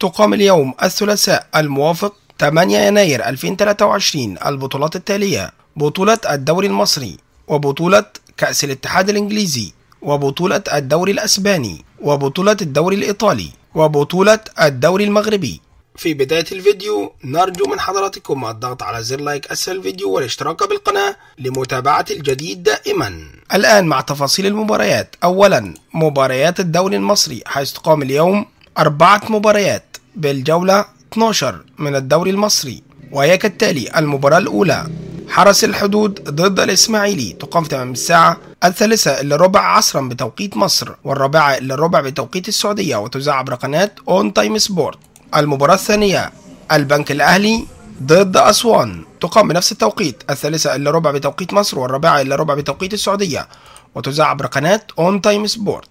تقام اليوم الثلاثاء الموافق 8 يناير 2023 البطولات التالية بطولة الدوري المصري وبطولة كأس الاتحاد الإنجليزي وبطولة الدوري الأسباني وبطولة الدوري الإيطالي وبطولة الدوري المغربي في بداية الفيديو نرجو من حضراتكم الضغط على زر لايك أسفل الفيديو والاشتراك بالقناة لمتابعة الجديد دائما الآن مع تفاصيل المباريات أولا مباريات الدوري المصري حيث تقام اليوم أربعة مباريات بالجولة 12 من الدوري المصري وهي كالتالي المباراة الأولى حرس الحدود ضد الإسماعيلي تقام في تمام الساعة الثالثة إلا ربع عصرا بتوقيت مصر والرابعة إلا ربع بتوقيت السعودية وتذاع عبر قناة أون تايم سبورت المباراة الثانية البنك الأهلي ضد أسوان تقام بنفس التوقيت الثالثة إلا ربع بتوقيت مصر والرابعة إلا ربع بتوقيت السعودية وتذاع عبر قناة أون تايم سبورت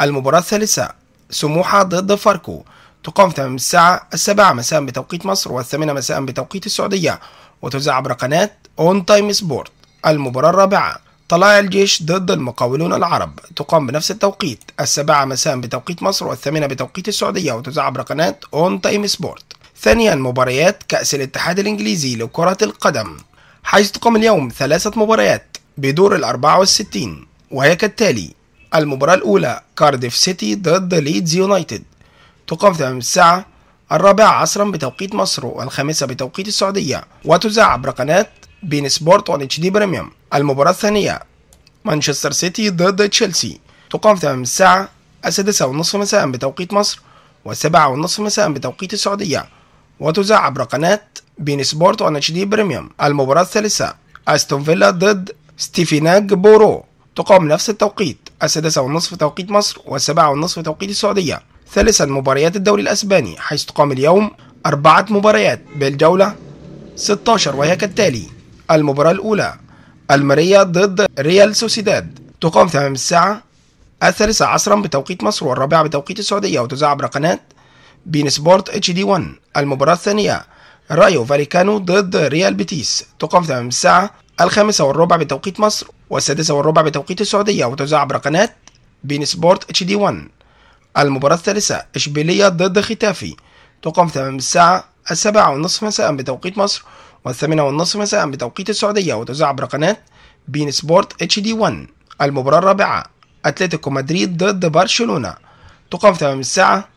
المباراة الثالثة سموحة ضد فاركو تقام في تمام الساعة السابعة مساء بتوقيت مصر والثامنة مساء بتوقيت السعودية وتذاع عبر قناة أون تايم سبورت المباراة الرابعة طلائع الجيش ضد المقاولون العرب تقام بنفس التوقيت السابعة مساء بتوقيت مصر والثامنة بتوقيت السعودية وتذاع عبر قناة أون تايم سبورت ثانيا مباريات كأس الاتحاد الإنجليزي لكرة القدم حيث تقام اليوم ثلاثة مباريات بدور الأربعة والستين وهي كالتالي المباراة الأولى كارديف سيتي ضد ليدز يونايتد تقام في الساعة الرابعة عصرا بتوقيت مصر والخامسة بتوقيت السعودية وتذاع عبر قناة بين سبورت وان اتش دي بريميوم المباراة الثانية مانشستر سيتي ضد تشيلسي تقام في تمام الساعة السادسة والنصف مساء بتوقيت مصر والسابعة والنصف مساء بتوقيت السعودية وتذاع عبر قناة بين سبورت وان اتش دي بريميوم المباراة الثالثة استون فيلا ضد ستيفيناج بورو تقام نفس التوقيت السادسة والنصف توقيت مصر والسابعة والنصف توقيت السعودية ثالثا مباريات الدوري الأسباني حيث تقام اليوم أربعة مباريات بالجولة 16 وهي كالتالي المباراة الأولى الماريا ضد ريال سوسيداد تقام تمام الساعة الثالثة عصرا بتوقيت مصر والرابعة بتوقيت السعودية وتذاع عبر قناة بين سبورت اتش دي 1 المباراة الثانية رايو فاريكانو ضد ريال بيتيس تقام تمام الساعة الخامسة والربع بتوقيت مصر والسادسة والربع بتوقيت السعودية وتذاع عبر قناة بين سبورت اتش دي 1 المباراة الثالثة إشبيلية ضد ختافي تقام في تمام الساعة السابعة والنصف مساء بتوقيت مصر والثامنة والنصف مساء بتوقيت السعودية وتذاع عبر قناة بين سبورت اتش دي 1 المباراة الرابعة أتلتيكو مدريد ضد برشلونة تقام في تمام الساعة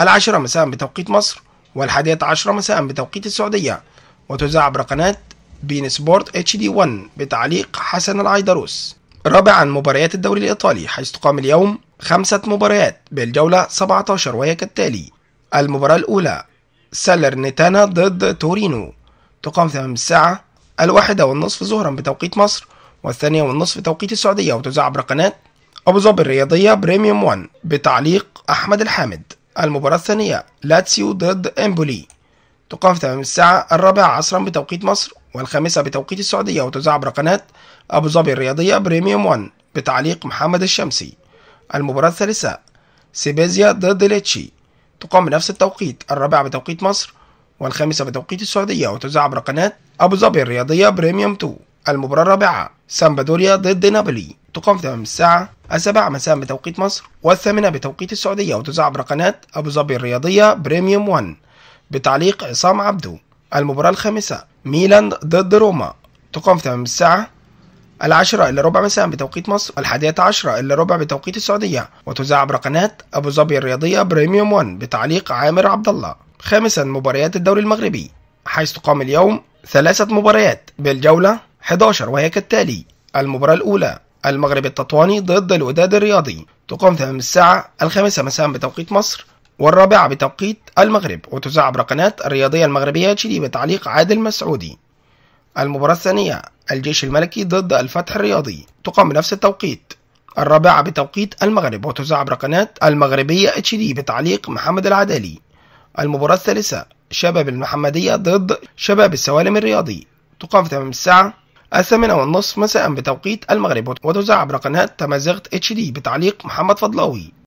العاشرة مساء بتوقيت مصر والحادية عشرة مساء بتوقيت السعودية وتذاع عبر قناة بين سبورت اتش دي 1 بتعليق حسن العيدروس رابعا مباريات الدوري الإيطالي حيث تقام اليوم خمسة مباريات بالجولة 17 وهي كالتالي المباراة الأولى سالرنتانا ضد تورينو تقام في الساعة الواحدة والنصف ظهرا بتوقيت مصر والثانية والنصف بتوقيت السعودية وتذاع عبر قناة أبو ظبي الرياضية بريميوم 1 بتعليق أحمد الحامد المباراة الثانية لاتسيو ضد إمبولي تقام في تمام الساعة الرابعة عصرا بتوقيت مصر والخامسة بتوقيت السعودية وتذاع عبر قناة أبو ظبي الرياضية بريميوم 1 بتعليق محمد الشمسي المباراة الثالثة سيبيزيا ضد ليتشي تقام بنفس التوقيت الرابعة بتوقيت مصر والخامسة بتوقيت السعودية وتذاع عبر قناة أبو ظبي الرياضية بريميوم 2 المباراة الرابعة سامبادوريا ضد نابولي تقام في تمام الساعة السابعة مساء بتوقيت مصر والثامنة بتوقيت السعودية وتذاع عبر قناة أبو ظبي الرياضية بريميوم 1 بتعليق عصام عبدو المباراة الخامسة ميلان ضد روما تقام في تمام الساعة العاشرة إلا ربع مساء بتوقيت مصر الحادية عشرة إلا ربع بتوقيت السعودية وتذاع عبر قناة أبو ظبي الرياضية بريميوم 1 بتعليق عامر عبد الله خامسا مباريات الدوري المغربي حيث تقام اليوم ثلاثة مباريات بالجولة 11 وهي كالتالي المباراة الأولى المغرب التطواني ضد الوداد الرياضي تقام تمام الساعة الخامسة مساء بتوقيت مصر والرابعة بتوقيت المغرب وتذاع عبر قناة الرياضية المغربية تشيلي بتعليق عادل مسعودي المباراة الثانية الجيش الملكي ضد الفتح الرياضي تقام بنفس التوقيت الرابعة بتوقيت المغرب وتذاع عبر قناة المغربية اتش دي بتعليق محمد العدالي المباراة الثالثة شباب المحمدية ضد شباب السوالم الرياضي تقام في تمام الساعة الثامنة والنصف مساء بتوقيت المغرب وتذاع عبر قناة تمازغت اتش دي بتعليق محمد فضلاوي